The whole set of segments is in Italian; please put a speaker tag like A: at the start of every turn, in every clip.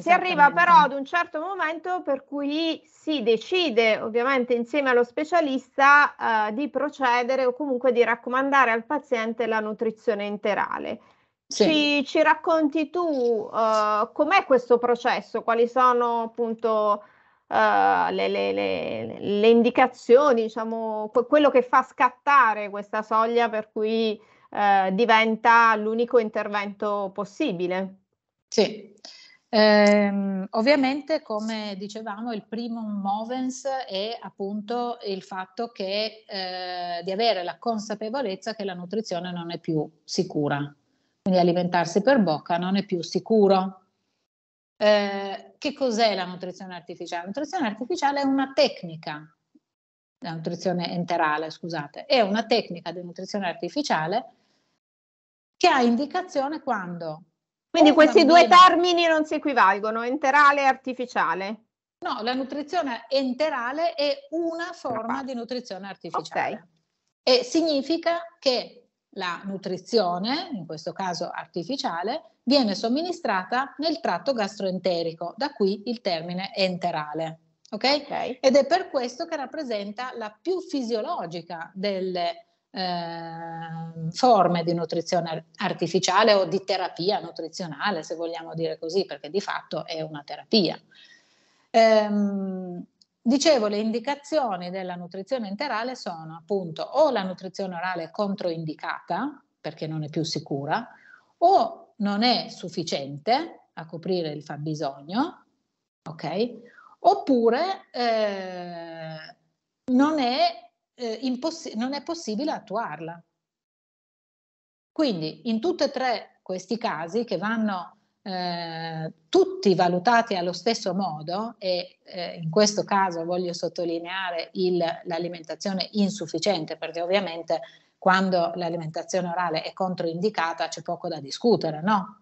A: Si arriva però ad un certo momento per cui si decide, ovviamente insieme allo specialista, eh, di procedere o comunque di raccomandare al paziente la nutrizione interale. Sì. Ci, ci, racconti tu eh, com'è questo processo, quali sono appunto eh, le, le, le, le, indicazioni, diciamo, quello che fa scattare questa soglia per cui
B: eh, diventa l'unico intervento possibile. Sì. Eh, ovviamente, come dicevamo, il primo movens è appunto il fatto che, eh, di avere la consapevolezza che la nutrizione non è più sicura, quindi alimentarsi per bocca non è più sicuro. Eh, che cos'è la nutrizione artificiale? La nutrizione artificiale è una tecnica, la nutrizione enterale, scusate, è una tecnica di nutrizione artificiale che ha indicazione quando
A: quindi oh, questi due termini
B: non si equivalgono, enterale e artificiale. No, la nutrizione enterale è una forma di nutrizione artificiale. Okay. E significa che la nutrizione, in questo caso artificiale, viene somministrata nel tratto gastroenterico, da qui il termine enterale. Okay? okay? Ed è per questo che rappresenta la più fisiologica delle nutrizioni eh, forme di nutrizione artificiale o di terapia nutrizionale, se vogliamo dire così, perché di fatto è una terapia. Ehm, dicevo, le indicazioni della nutrizione interale sono appunto o la nutrizione orale controindicata, perché non è più sicura, o non è sufficiente a coprire il fabbisogno, ok? Oppure eh, non è eh, non è possibile attuarla. Quindi in tutti e tre questi casi che vanno eh, tutti valutati allo stesso modo e eh, in questo caso voglio sottolineare il, l'alimentazione insufficiente perché ovviamente quando l'alimentazione orale è controindicata c'è poco da discutere, no?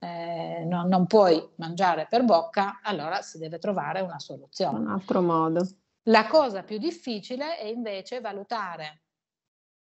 B: Eh, no non puoi mangiare per bocca, allora si deve trovare una soluzione. Un altro modo. La cosa più difficile è invece valutare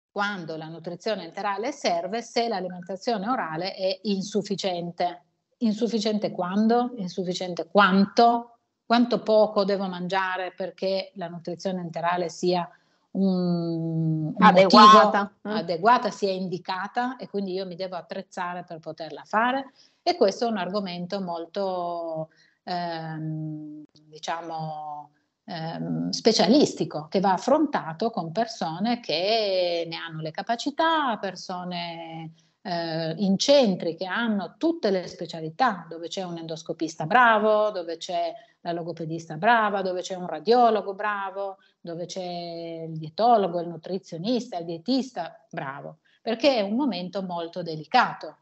B: quando la nutrizione enterale serve se l'alimentazione orale è insufficiente. Insufficiente quando? Insufficiente quanto? Quanto poco devo mangiare perché la nutrizione enterale sia un, un adeguata. Mm. adeguata, sia indicata e quindi io mi devo attrezzare per poterla fare e questo è un argomento molto ehm, diciamo ehm, specialistico che va affrontato con persone che ne hanno le capacità, persone eh, in centri che hanno tutte le specialità, dove c'è un endoscopista bravo, dove c'è la logopedista brava, dove c'è un radiologo bravo, dove c'è il dietologo, il nutrizionista, il dietista bravo, perché è un momento molto delicato.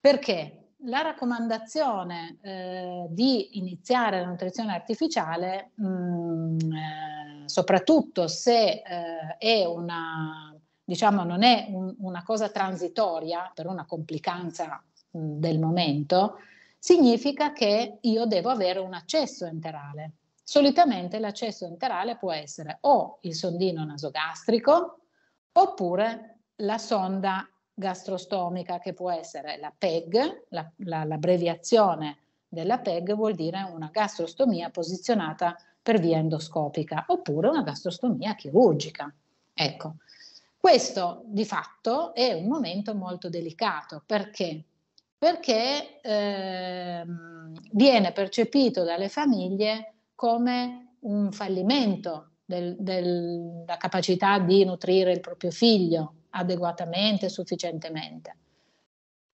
B: Perché? la raccomandazione eh, di iniziare la nutrizione artificiale, mh, mm, eh, soprattutto se eh, è una, diciamo, non è un, una cosa transitoria per una complicanza mh, mm, del momento, significa che io devo avere un accesso enterale. Solitamente l'accesso enterale può essere o il sondino nasogastrico oppure la sonda gastrostomica che può essere la PEG, la, la, l'abbreviazione della PEG vuol dire una gastrostomia posizionata per via endoscopica oppure una gastrostomia chirurgica. Ecco, questo di fatto è un momento molto delicato perché? Perché eh, viene percepito dalle famiglie come un fallimento della capacità di nutrire il proprio figlio, adeguatamente, sufficientemente.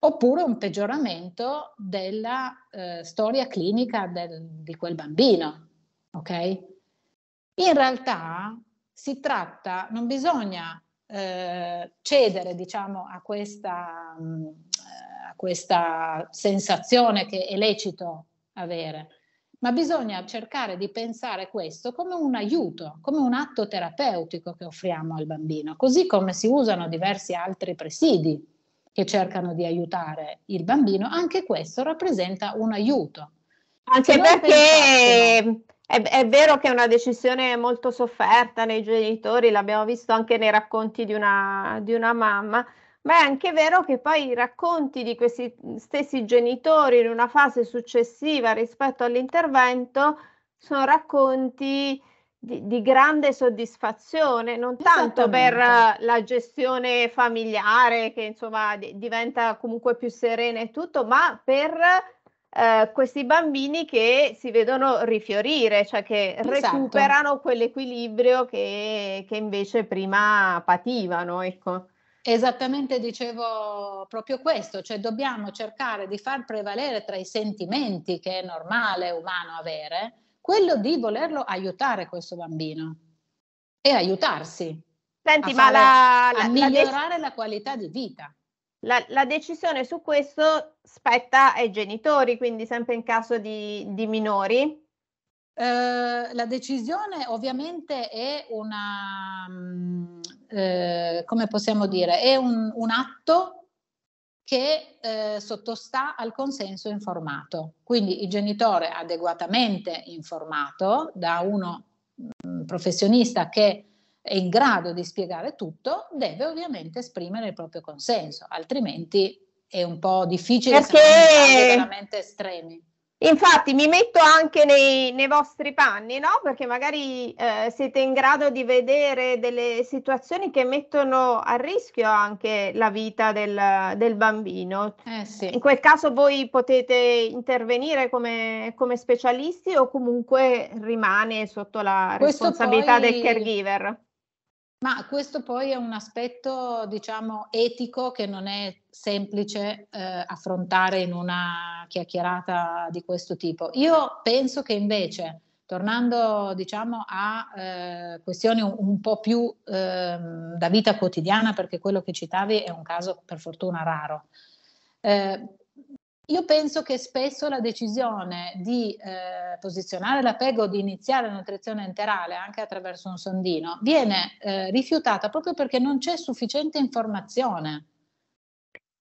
B: Oppure un peggioramento della eh, storia clinica del, di quel bambino. Okay? In realtà si tratta, non bisogna eh, cedere diciamo, a, questa, mh, mm, eh, a questa sensazione che è lecito avere ma bisogna cercare di pensare questo come un aiuto, come un atto terapeutico che offriamo al bambino, così come si usano diversi altri presidi che cercano di aiutare il bambino, anche questo rappresenta un aiuto. Anche perché è, è, vero che è una decisione molto sofferta
A: nei genitori, l'abbiamo visto anche nei racconti di una, di una mamma, ma è anche vero che poi i racconti di questi stessi genitori in una fase successiva rispetto all'intervento sono racconti di, di grande soddisfazione, non tanto per la gestione familiare che insomma d- diventa comunque più serena e tutto, ma per Uh, questi bambini che si vedono rifiorire, cioè che esatto. recuperano quell'equilibrio
B: che, che, invece prima pativano. Ecco. Esattamente dicevo proprio questo, cioè dobbiamo cercare di far prevalere tra i sentimenti che è normale umano avere, quello di volerlo aiutare questo bambino e aiutarsi. Senti, a, fare, la, la, a migliorare la, la qualità di vita.
A: La, la, decisione su questo spetta ai genitori, quindi sempre in caso
B: di, di minori. Eh, la decisione ovviamente è una, mm, eh, come possiamo dire, è un, un atto che eh, sottostà al consenso informato. Quindi il genitore adeguatamente informato da uno mh, mm, professionista che è in grado di spiegare tutto, deve ovviamente esprimere il proprio consenso, altrimenti è un po' difficile Perché... se veramente estremi.
A: Infatti mi metto anche nei, nei vostri panni, no? Perché magari eh, siete in grado di vedere delle situazioni che mettono a rischio anche la vita del, del bambino. Eh sì. In quel caso voi potete intervenire come, come, specialisti o comunque rimane sotto la responsabilità poi... del caregiver.
B: Ma questo poi è un aspetto, diciamo, etico che non è semplice eh, affrontare in una chiacchierata di questo tipo. Io penso che invece, tornando diciamo, a eh, questioni un, un, po' più eh, da vita quotidiana, perché quello che citavi è un caso per fortuna raro. Eh, io penso che spesso la decisione di eh, posizionare la PEG o di iniziare la nutrizione enterale anche attraverso un sondino viene eh, rifiutata proprio perché non c'è sufficiente informazione.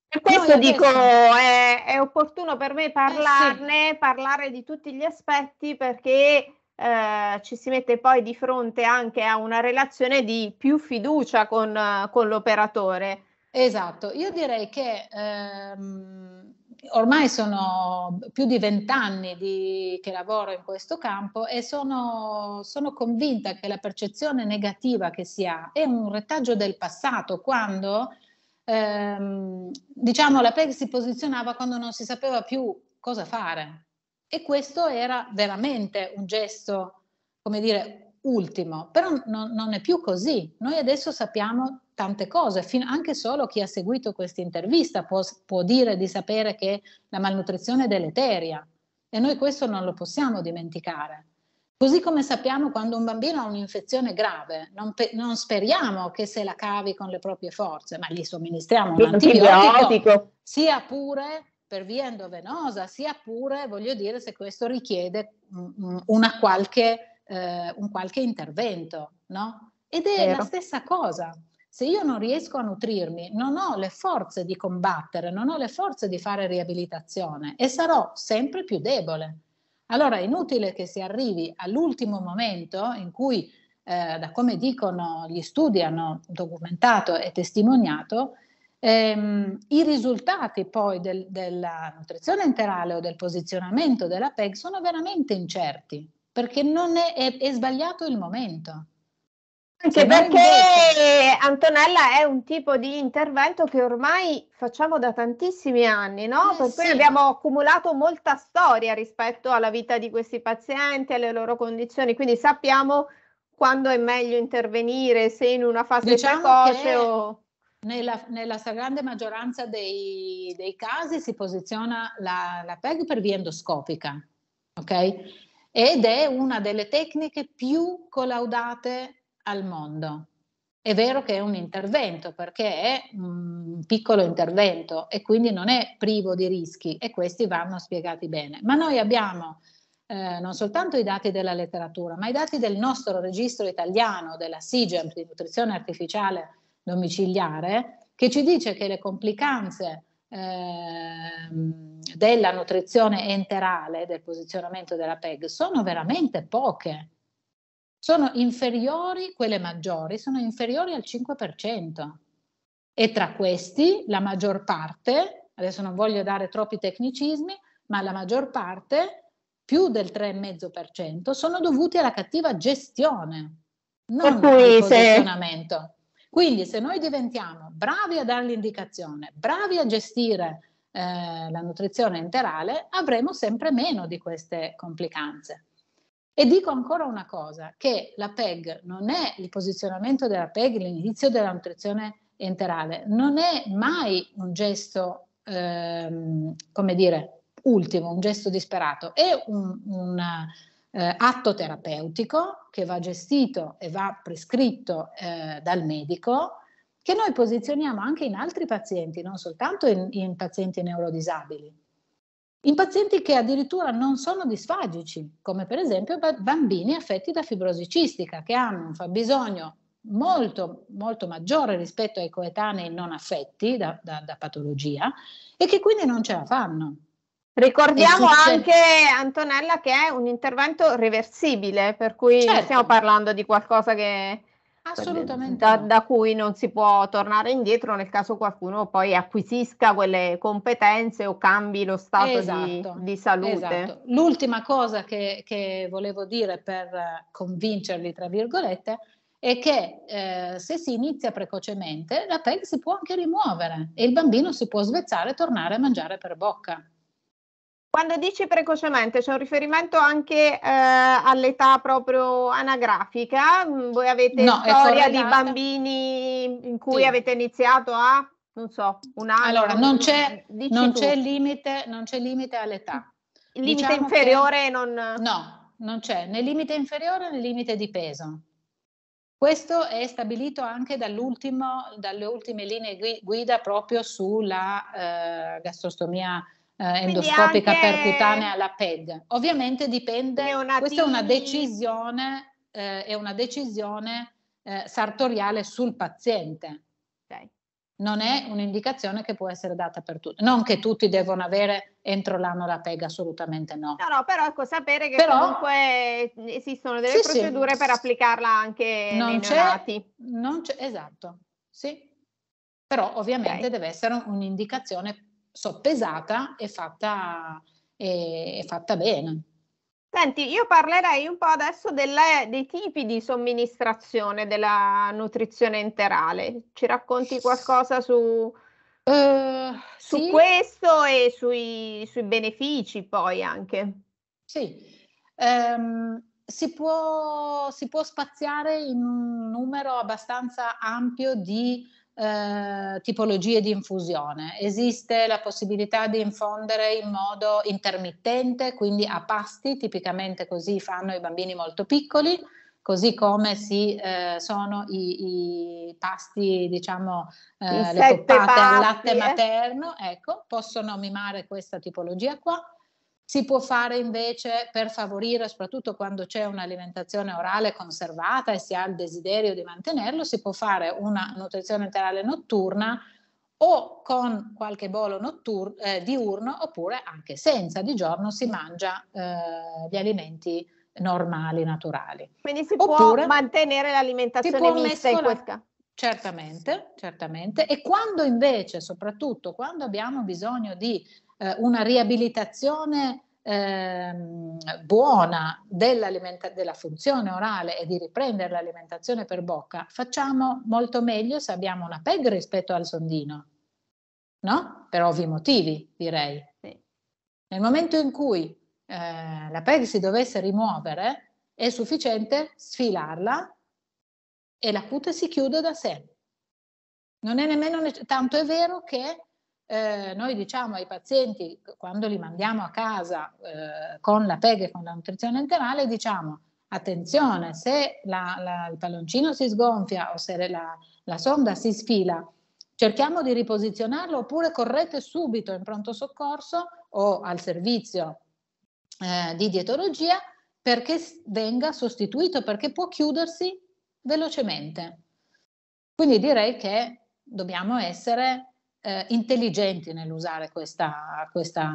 B: Per questo Noi dico, adesso... è, è, opportuno per me parlarne,
A: eh sì. parlare di tutti gli aspetti perché eh, ci si mette poi di fronte anche a
B: una relazione di più fiducia con, con l'operatore. Esatto, io direi che ehm, ormai sono più di vent'anni che lavoro in questo campo e sono, sono, convinta che la percezione negativa che si ha è un retaggio del passato, quando ehm, diciamo, la PEG si posizionava quando non si sapeva più cosa fare. E questo era veramente un gesto, come dire, ultimo, però non, non è più così. Noi adesso sappiamo tante cose, fin, anche solo chi ha seguito questa intervista può, può dire di sapere che la malnutrizione è deleteria e noi questo non lo possiamo dimenticare. Così come sappiamo quando un bambino ha un'infezione grave, non, pe- non, speriamo che se la cavi con le proprie forze, ma gli somministriamo un antibiotico, sia pure per via endovenosa, sia pure, voglio dire, se questo richiede qualche, eh, un qualche intervento, no? Ed è Vero. la stessa cosa se io non riesco a nutrirmi, non ho le forze di combattere, non ho le forze di fare riabilitazione e sarò sempre più debole. Allora è inutile che si arrivi all'ultimo momento in cui, eh, da come dicono gli studi, hanno documentato e testimoniato, ehm, i risultati poi del, della nutrizione enterale o del posizionamento della PEG sono veramente incerti, perché è, è, è sbagliato il momento. Anche perché Antonella è un tipo di intervento che ormai
A: facciamo da tantissimi anni, no? Eh, per cui sì. abbiamo accumulato molta storia rispetto alla vita di questi pazienti, alle loro condizioni, quindi sappiamo quando è meglio
B: intervenire, se in una fase diciamo precoce o... Nella, nella, stragrande maggioranza dei, dei, casi si posiziona la, la PEG per via endoscopica, ok? Ed è una delle tecniche più collaudate al mondo. È vero che è un intervento perché è un piccolo intervento e quindi non è privo di rischi e questi vanno spiegati bene. Ma noi abbiamo eh, non soltanto i dati della letteratura, ma i dati del nostro registro italiano, della SIGEM, di nutrizione artificiale domiciliare, che ci dice che le complicanze ehm, della nutrizione enterale, del posizionamento della PEG, sono veramente poche sono inferiori, quelle maggiori, sono inferiori al 5%. E tra questi la maggior parte, adesso non voglio dare troppi tecnicismi, ma la maggior parte, più del 3,5%, sono dovuti alla cattiva gestione, non al posizionamento. Quindi se noi diventiamo bravi a dare l'indicazione, bravi a gestire eh, la nutrizione interale, avremo sempre meno di queste complicanze. E dico ancora una cosa, che la PEG non è il posizionamento della PEG, l'inizio della nutrizione enterale, non è mai un gesto, ehm, come dire, ultimo, un gesto disperato, è un, un eh, atto terapeutico che va gestito e va prescritto eh, dal medico, che noi posizioniamo anche in altri pazienti, non soltanto in, in pazienti neurodisabili in pazienti che addirittura non sono disfagici, come per esempio bambini affetti da fibrosi cistica, che hanno un fabbisogno molto, molto maggiore rispetto ai coetanei non affetti da, da, da patologia e che quindi non ce la fanno. Ricordiamo anche,
A: Antonella, che è un intervento reversibile, per cui certo. stiamo parlando di qualcosa che
B: Assolutamente. Da, no. da,
A: cui non si può tornare indietro nel caso qualcuno poi acquisisca quelle competenze o cambi lo stato esatto, di, di, salute. Esatto. L'ultima
B: cosa che, che, volevo dire per convincerli, tra virgolette, è che eh, se si inizia precocemente la PEG si può anche rimuovere e il bambino si può svezzare e tornare a mangiare per bocca. Quando dici precocemente c'è un
A: riferimento anche eh, all'età proprio anagrafica? Mm, voi avete no, storia di bambini in cui sì. avete iniziato a, non so, un anno? Allora, non c'è, mm, non c'è,
B: limite, non c'è limite, all'età. Il limite diciamo inferiore che, non... No, non c'è né limite inferiore né limite di peso. Questo è stabilito anche dalle ultime linee guida proprio sulla eh, gastrostomia eh, endoscopica anche... percutanea, alla PEG. Ovviamente dipende, Neonatini. questa è una decisione, eh, è una decisione eh, sartoriale sul paziente. Okay. Non è un'indicazione che può essere data per tutti. Non che tutti devono avere entro l'anno la PEG, assolutamente no. No, no, però
A: ecco, sapere che però, comunque esistono delle sì, procedure sì. per applicarla anche non
B: nei non esatto, sì. Però ovviamente okay. deve essere un'indicazione soppesata e fatta, e, e fatta bene.
A: Senti, io parlerei un po' adesso delle, dei tipi di somministrazione della nutrizione enterale. Ci racconti qualcosa su, uh, su sì. questo e sui, sui, benefici poi anche?
B: Sì, um, si, può, si, può, spaziare in un numero abbastanza ampio di eh, tipologie di infusione. Esiste la possibilità di infondere in modo intermittente, quindi a pasti, tipicamente così fanno i bambini molto piccoli, così come si, eh, sono i, i, pasti, diciamo, eh, le toppate al latte materno, ecco, possono mimare questa tipologia qua si può fare invece per favorire, soprattutto quando c'è un'alimentazione orale conservata e si ha il desiderio di mantenerlo, si può fare una nutrizione enterale notturna o con qualche bolo notturno, eh, diurno oppure anche senza, di giorno si mangia eh, gli alimenti normali, naturali. Quindi si oppure può mantenere l'alimentazione mista mescolare. in quel Certamente, certamente. E quando invece, soprattutto quando abbiamo bisogno di eh, una riabilitazione ehm, buona della funzione orale e di riprendere l'alimentazione per bocca, facciamo molto meglio se abbiamo una PEG rispetto al sondino, no? Per ovvi motivi, direi. Sì. Nel momento in cui eh, la PEG si dovesse rimuovere, è sufficiente sfilarla e la cute si chiude da sé. Non è nemmeno nece- tanto è vero che eh, noi diciamo ai pazienti quando li mandiamo a casa eh, con la PEG e con la nutrizione enterale, diciamo attenzione, se la, la, il palloncino si sgonfia o se la, la sonda si sfila, cerchiamo di riposizionarlo oppure correte subito in pronto soccorso o al servizio eh, di dietologia perché venga sostituito, perché può chiudersi velocemente. Quindi direi che dobbiamo essere eh, intelligenti nell'usare questa, questa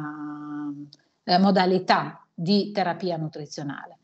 B: eh, modalità di terapia nutrizionale.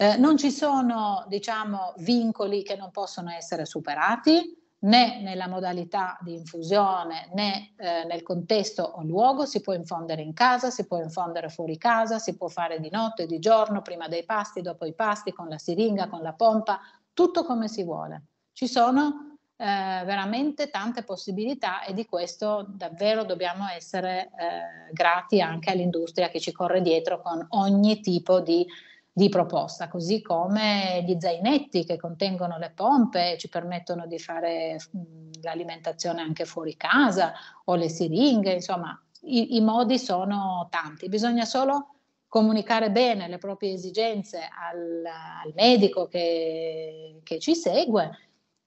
B: Eh, non ci sono, diciamo, vincoli che non possono essere superati, né nella modalità di infusione né eh, nel contesto o luogo, si può infondere in casa, si può infondere fuori casa, si può fare di notte, di giorno, prima dei pasti, dopo i pasti, con la siringa, con la pompa, tutto come si vuole. Ci sono eh, veramente tante possibilità e di questo davvero dobbiamo essere eh, grati anche all'industria che ci corre dietro con ogni tipo di, di proposta, così come gli zainetti che contengono le pompe e ci permettono di fare mh, l'alimentazione anche fuori casa o le siringhe, insomma i, i modi sono tanti, bisogna solo comunicare bene le proprie esigenze al, al medico che, che, ci segue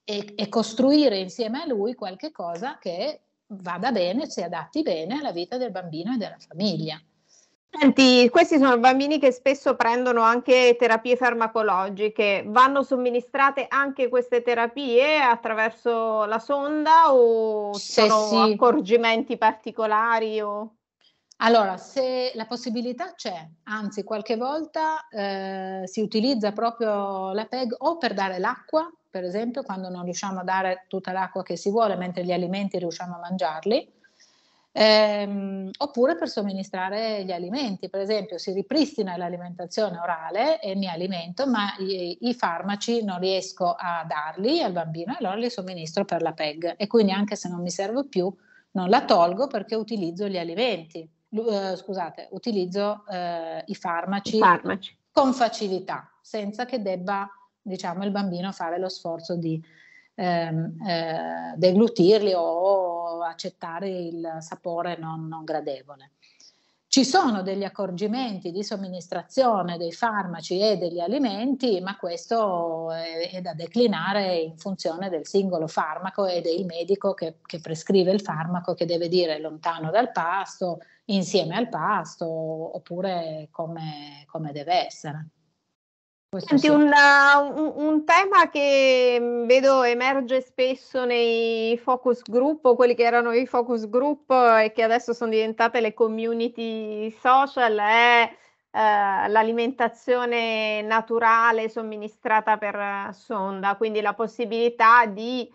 B: e, e, costruire insieme a lui qualche cosa che vada bene, si adatti bene alla vita del bambino e della famiglia.
A: Senti, questi sono bambini che spesso prendono anche terapie farmacologiche, vanno somministrate anche queste
B: terapie attraverso la sonda o Se sono sì.
A: accorgimenti particolari? O...
B: Allora, se la possibilità c'è, anzi qualche volta eh, si utilizza proprio la PEG o per dare l'acqua, per esempio, quando non riusciamo a dare tutta l'acqua che si vuole, mentre gli alimenti riusciamo a mangiarli, ehm, oppure per somministrare gli alimenti. Per esempio, si ripristina l'alimentazione orale e mi alimento, ma i, i farmaci non riesco a darli al bambino, allora li somministro per la PEG. E quindi anche se non mi serve più, non la tolgo perché utilizzo gli alimenti eh, scusate, utilizzo eh, i, farmaci I farmaci con facilità, senza che debba diciamo, il bambino fare lo sforzo di ehm, eh, deglutirli o accettare il sapore non, non, gradevole. Ci sono degli accorgimenti di somministrazione dei farmaci e degli alimenti, ma questo è, è da declinare in funzione del singolo farmaco e del medico che, che prescrive il farmaco, che deve dire lontano dal pasto, insieme al pasto oppure come, come deve essere.
A: Senti, una, un, un, tema che mm, vedo emerge spesso nei focus group, quelli che erano i focus group e che adesso sono diventate le community social, è eh, l'alimentazione naturale somministrata per sonda, quindi la possibilità di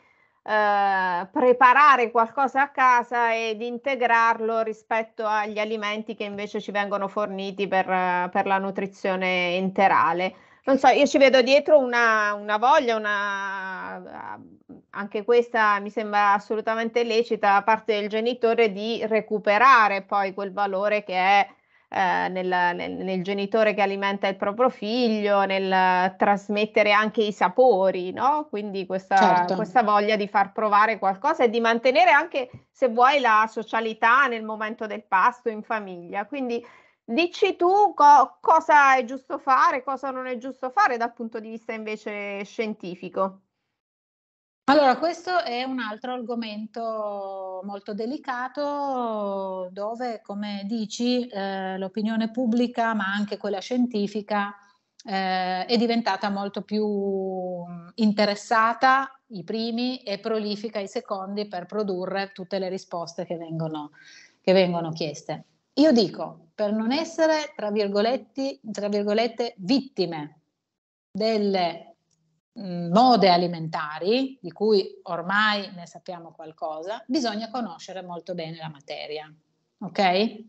A: eh, preparare qualcosa a casa ed integrarlo rispetto agli alimenti che invece ci vengono forniti per, eh, per la nutrizione interale. Non so, io ci vedo dietro una, una voglia, una, eh, anche questa mi sembra assolutamente lecita da parte del genitore di recuperare poi quel valore che è eh, nel, nel, nel, genitore che alimenta il proprio figlio, nel trasmettere anche i sapori, no? Quindi questa, certo. questa voglia di far provare qualcosa e di mantenere anche, se vuoi, la socialità nel momento del pasto in famiglia. Quindi Dici tu co- cosa è giusto fare, cosa non è giusto fare dal punto di vista invece scientifico.
B: Allora, questo è un altro argomento molto delicato dove, come dici, eh, l'opinione pubblica, ma anche quella scientifica, eh, è diventata molto più interessata, i primi, e prolifica i secondi per produrre tutte le risposte che vengono, che vengono chieste. Io dico, per non essere, tra, tra virgolette, vittime delle Mm, mode alimentari, di cui ormai ne sappiamo qualcosa, bisogna conoscere molto bene la materia. Ok?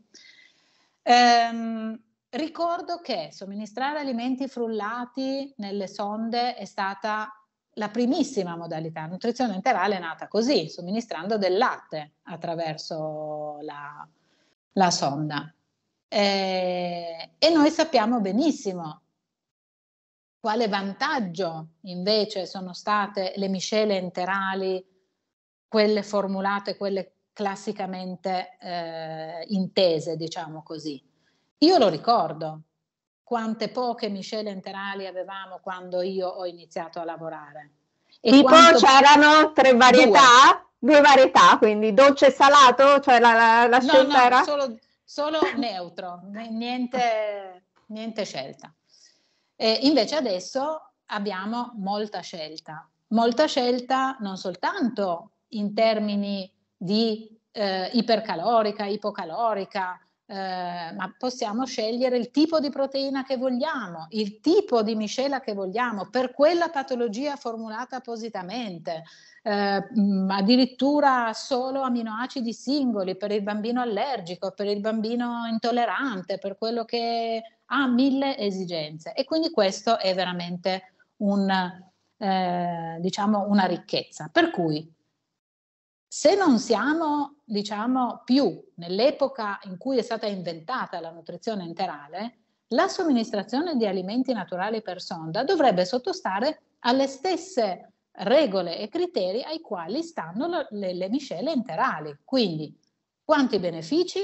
B: Ehm, ricordo che somministrare alimenti frullati nelle sonde è stata la primissima modalità. La nutrizione interale è nata così, somministrando del latte attraverso la, la sonda. E, eh, e noi sappiamo benissimo quale vantaggio invece sono state le miscele enterali, quelle formulate, quelle classicamente eh, intese, diciamo così. Io lo ricordo, quante poche miscele enterali avevamo quando io ho iniziato a lavorare. E tipo quanto... c'erano tre varietà,
A: due. due. varietà, quindi dolce e salato, cioè la,
B: la, la scelta no, no, era... Solo, solo neutro, niente, niente scelta. E invece adesso abbiamo molta scelta, molta scelta non soltanto in termini di eh, ipercalorica, ipocalorica, eh, ma possiamo scegliere il tipo di proteina che vogliamo, il tipo di miscela che vogliamo, per quella patologia formulata appositamente, eh, mm, addirittura solo aminoacidi singoli per il bambino allergico, per il bambino intollerante, per quello che ha mille esigenze e quindi questo è veramente un, eh, diciamo una ricchezza. Per cui se non siamo diciamo, più nell'epoca in cui è stata inventata la nutrizione enterale, la somministrazione di alimenti naturali per sonda dovrebbe sottostare alle stesse regole e criteri ai quali stanno le, le miscele enterali. Quindi quanti benefici,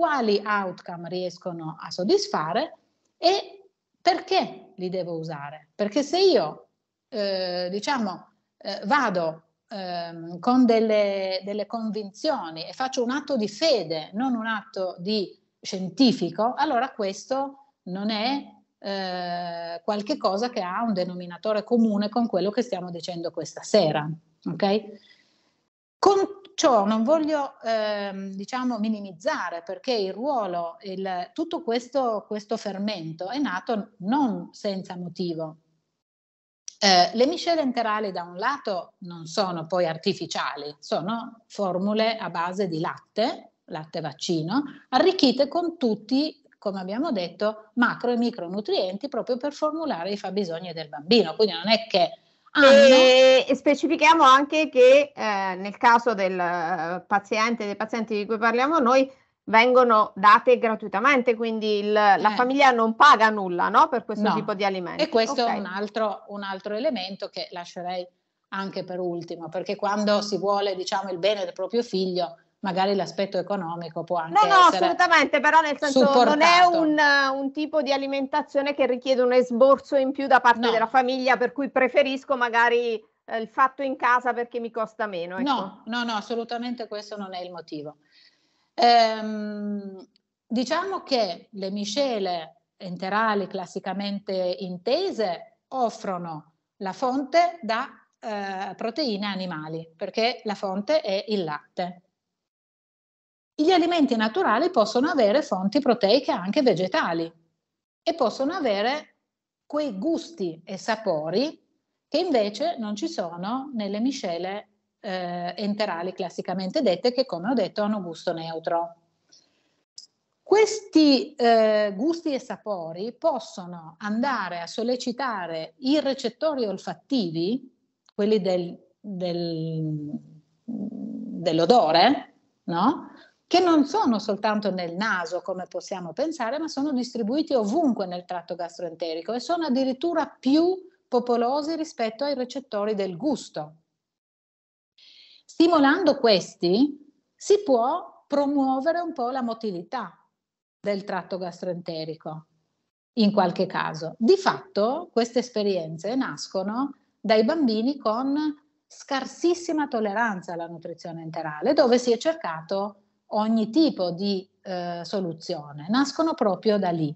B: quali outcome riescono a soddisfare e perché li devo usare. Perché se io, eh, diciamo, eh, vado eh, con delle, delle convinzioni e faccio un atto di fede, non un atto di scientifico, allora questo non è eh, qualche cosa che ha un denominatore comune con quello che stiamo dicendo questa sera. Okay? Con Ciò non voglio ehm, diciamo, minimizzare perché il ruolo, il, tutto questo, questo, fermento è nato non senza motivo. Eh, le miscele enterali da un lato non sono poi artificiali, sono formule a base di latte, latte vaccino, arricchite con tutti, come abbiamo detto, macro e micronutrienti proprio per formulare i fabbisogni del bambino. Quindi non è che Ah,
A: e, specifichiamo anche che eh, nel caso del eh, paziente, dei pazienti di cui parliamo noi, vengono date gratuitamente, quindi il, la eh. famiglia non paga nulla no? per questo no. tipo di
B: alimenti. E questo okay. è un altro, un altro elemento che lascerei anche per ultimo, perché quando mm. si vuole diciamo, il bene del proprio figlio, magari l'aspetto economico può anche essere No, no, assolutamente, però nel senso supportato. non è
A: un, un, tipo di alimentazione che richiede un esborso in più da parte no. della famiglia, per cui preferisco magari eh, il fatto in casa perché mi costa meno. Ecco. No,
B: no, no, assolutamente questo non è il motivo. Ehm, diciamo che le miscele enterali classicamente intese offrono la fonte da eh, proteine animali, perché la fonte è il latte gli alimenti naturali possono avere fonti proteiche anche vegetali e possono avere quei gusti e sapori che invece non ci sono nelle miscele eh, enterali classicamente dette che come ho detto hanno gusto neutro. Questi eh, gusti e sapori possono andare a sollecitare i recettori olfattivi, quelli del, del, dell'odore, no? che non sono soltanto nel naso come possiamo pensare, ma sono distribuiti ovunque nel tratto gastroenterico e sono addirittura più popolosi rispetto ai recettori del gusto. Stimolando questi si può promuovere un po' la motilità del tratto gastroenterico in qualche caso. Di fatto queste esperienze nascono dai bambini con scarsissima tolleranza alla nutrizione enterale, dove si è cercato ogni tipo di eh, soluzione, nascono proprio da lì.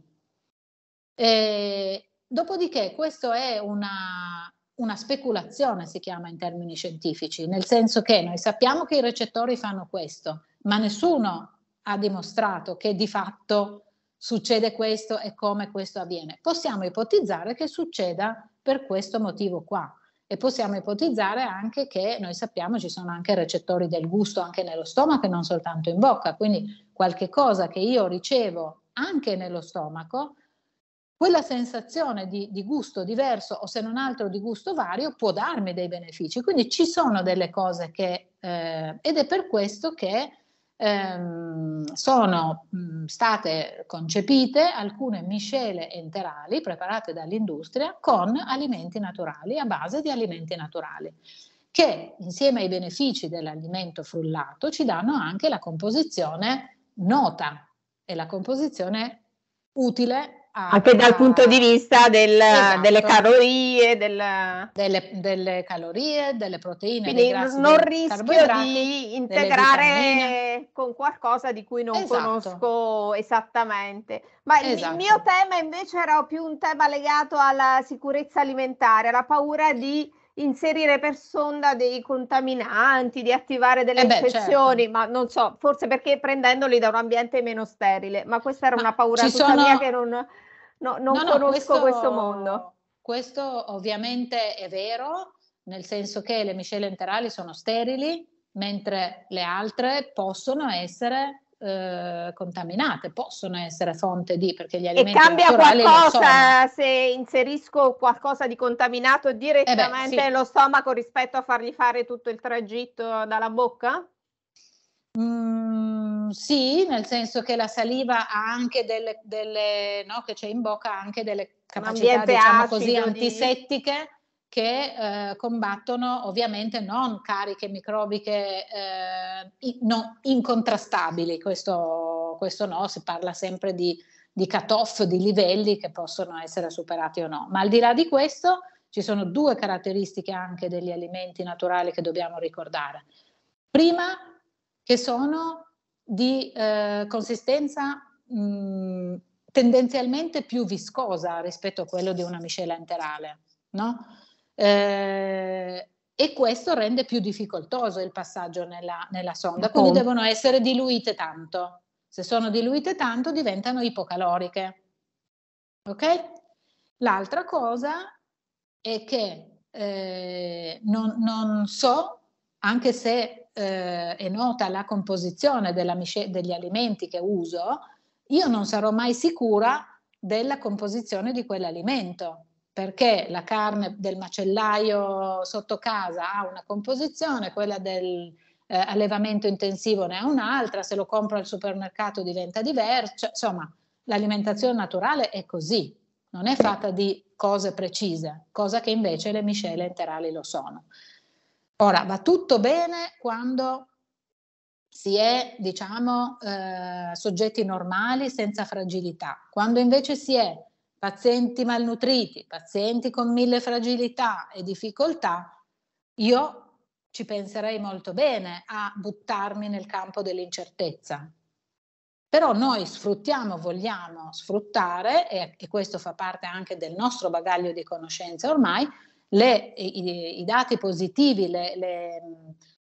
B: E, dopodiché questa è una, una speculazione, si chiama in termini scientifici, nel senso che noi sappiamo che i recettori fanno questo, ma nessuno ha dimostrato che di fatto succede questo e come questo avviene. Possiamo ipotizzare che succeda per questo motivo qua e possiamo ipotizzare anche che noi sappiamo ci sono anche recettori del gusto anche nello stomaco e non soltanto in bocca, quindi qualche cosa che io ricevo anche nello stomaco, quella sensazione di, di, gusto diverso o se non altro di gusto vario può darmi dei benefici. Quindi ci sono delle cose che, eh, ed è per questo che ehm, sono mh, mm, state concepite alcune miscele enterali preparate dall'industria con alimenti naturali, a base di alimenti naturali che insieme ai benefici dell'alimento frullato ci danno anche la composizione nota e la composizione utile anche
A: dal ah. punto di vista del, esatto. delle calorie,
B: della... delle, delle, calorie, delle proteine. Quindi grassi, non rischio di integrare
A: con qualcosa di cui non esatto. conosco esattamente. Ma esatto. il mio esatto. tema invece era più un tema legato alla sicurezza alimentare, la paura di inserire per sonda dei contaminanti, di attivare delle eh beh, certo. infezioni, certo. ma non so, forse perché prendendoli da un ambiente meno sterile, ma questa era ma una paura tuttavia sono... che non
B: no, non no, conosco questo, questo mondo. Questo ovviamente è vero, nel senso che le miscele enterali sono sterili, mentre le altre possono essere eh, contaminate, possono essere fonte di, perché gli alimenti e cambia qualcosa
A: se inserisco qualcosa di contaminato direttamente eh beh, sì. lo stomaco rispetto a fargli fare tutto il tragitto dalla bocca?
B: Mm sì, nel senso che la saliva ha anche delle, delle no, che c'è in bocca ha anche delle capacità, diciamo così, antisettiche che eh, combattono ovviamente non cariche microbiche eh, in, no, incontrastabili, questo, questo, no, si parla sempre di, di cut-off, di livelli che possono essere superati o no, ma al di là di questo ci sono due caratteristiche anche degli alimenti naturali che dobbiamo ricordare. Prima che sono di eh, consistenza mh, mm, tendenzialmente più viscosa rispetto a quello di una miscela enterale. No? Eh, e questo rende più difficoltoso il passaggio nella, nella sonda, quindi oh. devono essere diluite tanto. Se sono diluite tanto diventano ipocaloriche. Ok? L'altra cosa è che eh, non, non so, anche se eh, è nota la composizione misce- degli alimenti che uso, io non sarò mai sicura della composizione di quell'alimento, perché la carne del macellaio sotto casa ha una composizione, quella del eh, allevamento intensivo ne ha un'altra, se lo compro al supermercato diventa diverso, insomma l'alimentazione naturale è così, non è fatta di cose precise, cosa che invece le miscele interali lo sono. Ora, va tutto bene quando si è, diciamo, eh, soggetti normali senza fragilità. Quando invece si è pazienti malnutriti, pazienti con mille fragilità e difficoltà, io ci penserei molto bene a buttarmi nel campo dell'incertezza. Però noi sfruttiamo, vogliamo sfruttare, e, e questo fa parte anche del nostro bagaglio di conoscenze ormai, le, i, i, dati positivi, le, le,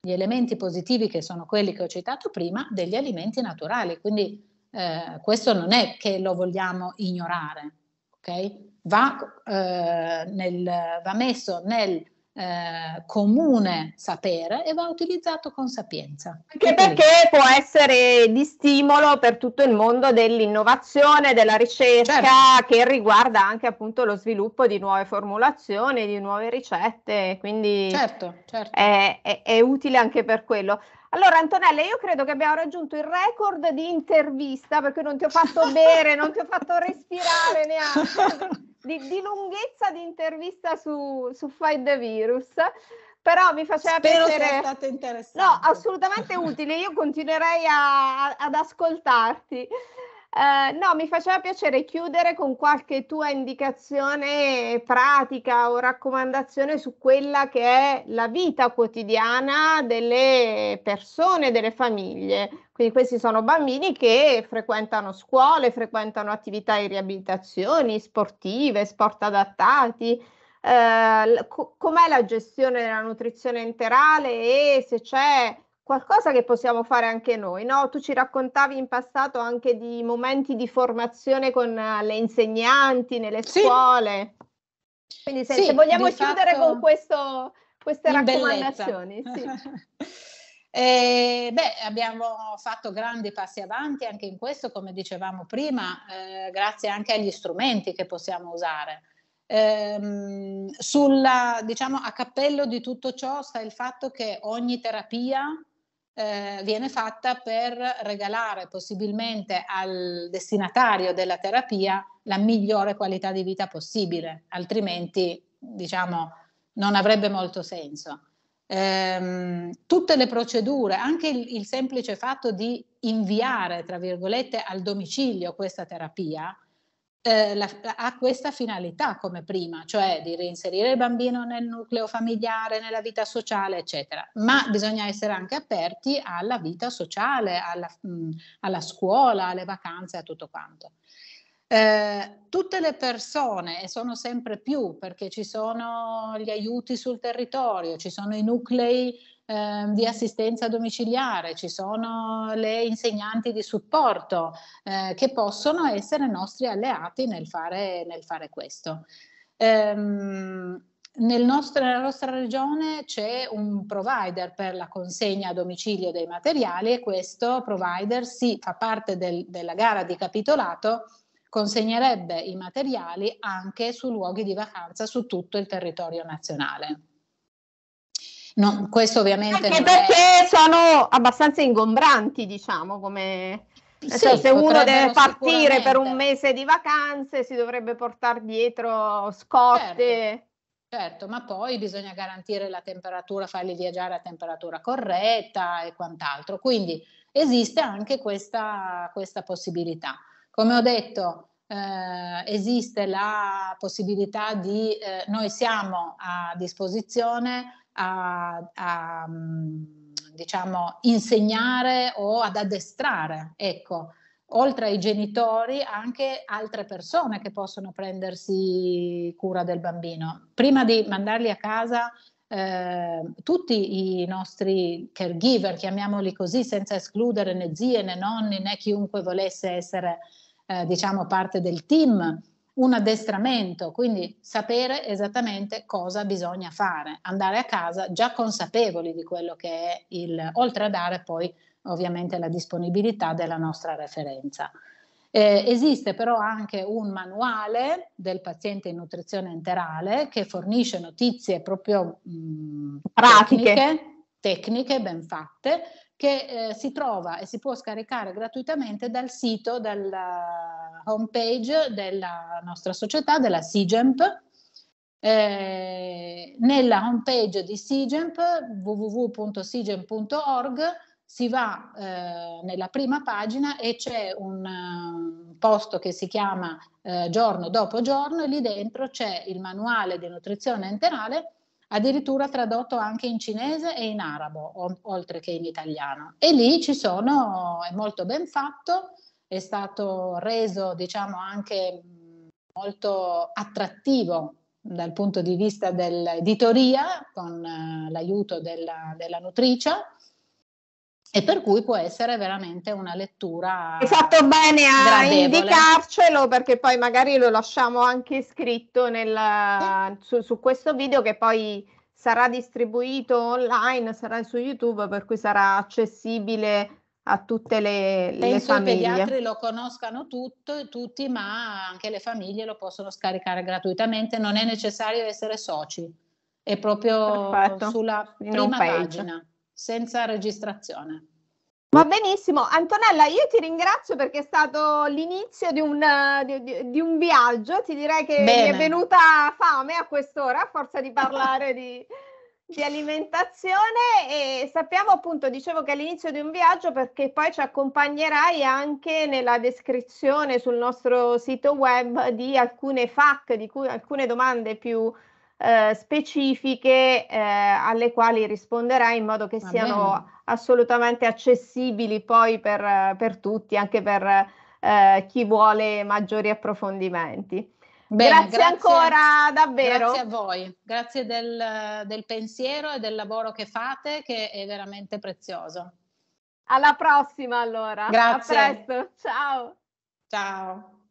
B: gli elementi positivi che sono quelli che ho citato prima degli alimenti naturali. Quindi eh, questo non è che lo vogliamo ignorare, okay? va, eh, nel, va messo nel eh, comune sapere e va utilizzato con sapienza. Anche
A: perché può
B: essere
A: di stimolo per tutto il mondo dell'innovazione, della ricerca, certo. che riguarda anche appunto lo sviluppo di nuove formulazioni, di nuove ricette, quindi certo, certo. È, è, è utile anche per quello. Allora Antonella, io credo che abbiamo raggiunto il record di intervista perché non ti ho fatto bere, non ti ho fatto respirare neanche, di, di lunghezza di intervista su, su Fight the Virus però mi faceva Spero piacere. stato interessante. No, assolutamente utile. Io continuerei a, ad ascoltarti. Eh, no, mi faceva piacere chiudere con qualche tua indicazione pratica o raccomandazione su quella che è la vita quotidiana delle persone, delle famiglie. Quindi questi sono bambini che frequentano scuole, frequentano attività di riabilitazione sportive, sport adattati. Eh, com'è la gestione della nutrizione interale e se c'è qualcosa che possiamo fare anche noi, no? Tu ci raccontavi in passato anche di momenti di formazione con eh, le insegnanti nelle sì. scuole. Quindi se, sì, se vogliamo chiudere con
B: questo, queste raccomandazioni. Sì. Eh, beh, abbiamo fatto grandi passi avanti anche in questo, come dicevamo prima, eh, grazie anche agli strumenti che possiamo usare. Eh, sulla, diciamo, a cappello di tutto ciò sta il fatto che ogni terapia eh, viene fatta per regalare possibilmente al destinatario della terapia la migliore qualità di vita possibile, altrimenti diciamo non avrebbe molto senso. Ehm, tutte le procedure, anche il, il semplice fatto di inviare, tra virgolette, al domicilio questa terapia, eh, la, ha questa finalità come prima, cioè di reinserire il bambino nel nucleo familiare, nella vita sociale, eccetera. Ma bisogna essere anche aperti alla vita sociale, alla, mh, mm, alla scuola, alle vacanze, a tutto quanto. Eh, tutte le persone, e sono sempre più perché ci sono gli aiuti sul territorio, ci sono i nuclei Ehm, di assistenza domiciliare, ci sono le insegnanti di supporto eh, che possono essere nostri alleati nel fare, nel fare questo. Ehm, nel nostro, nella nostra regione c'è un provider per la consegna a domicilio dei materiali e questo provider si sì, fa parte del, della gara di capitolato, consegnerebbe i materiali anche su luoghi di vacanza su tutto il territorio nazionale.
A: No, questo ovviamente... Anche perché è... sono abbastanza ingombranti, diciamo, come... Sì, cioè, se uno deve partire per un mese di vacanze si dovrebbe
B: portare dietro scotte. Certo. Certo, ma poi bisogna garantire la temperatura, farli viaggiare a temperatura corretta e quant'altro. Quindi esiste anche questa, questa possibilità. Come ho detto, eh, esiste la possibilità di, eh, noi siamo a disposizione a, a mm, diciamo, insegnare o ad addestrare, ecco, oltre ai genitori anche altre persone che possono prendersi cura del bambino. Prima di mandarli a casa, eh, tutti i nostri caregiver, chiamiamoli così, senza escludere né zie né nonni né chiunque volesse essere, eh, diciamo, parte del team, un addestramento, quindi sapere esattamente cosa bisogna fare, andare a casa già consapevoli di quello che è il, oltre a dare poi ovviamente la disponibilità della nostra referenza. Eh, esiste però anche un manuale del paziente in nutrizione enterale che fornisce notizie proprio mh, mm, pratiche, tecniche ben fatte che eh, si trova e si può scaricare gratuitamente dal sito, dalla eh, homepage della nostra società, della SIGEMP. Eh, nella homepage di SIGEMP, www.sigemp.org, si va eh, nella prima pagina e c'è un uh, posto che si chiama eh, giorno dopo giorno e lì dentro c'è il manuale di nutrizione enterale addirittura tradotto anche in cinese e in arabo, o, oltre che in italiano. E lì ci sono, è molto ben fatto, è stato reso diciamo anche mm, molto attrattivo dal punto di vista dell'editoria con eh, l'aiuto della, della nutricia e per cui può essere veramente una lettura. Hai fatto bene a gradevole. indicarcelo perché poi magari lo lasciamo
A: anche scritto nel, su, su, questo video che poi sarà distribuito online, sarà su YouTube, per cui sarà accessibile a tutte
B: le, Penso le famiglie. Penso gli altri lo conoscano tutto, tutti, ma anche le famiglie lo possono scaricare gratuitamente, non è necessario essere soci, è proprio Perfetto. sulla prima pagina senza registrazione.
A: Va benissimo, Antonella, io ti ringrazio perché è stato l'inizio di un, eh, di, di un viaggio, ti direi che Bene. mi è venuta fame a quest'ora a forza di parlare di, di alimentazione e sappiamo appunto, dicevo che è l'inizio di un viaggio perché poi ci accompagnerai anche nella descrizione sul nostro sito web di alcune FAC, di cui alcune domande più eh, specifiche eh, alle quali risponderà in modo che Va siano bene. assolutamente accessibili poi per, per tutti, anche per eh, chi vuole maggiori approfondimenti.
B: Bene, grazie, grazie, ancora davvero. Grazie a voi, grazie del, del pensiero e del lavoro che fate che è veramente prezioso. Alla prossima allora. Grazie. A presto. Ciao. Ciao.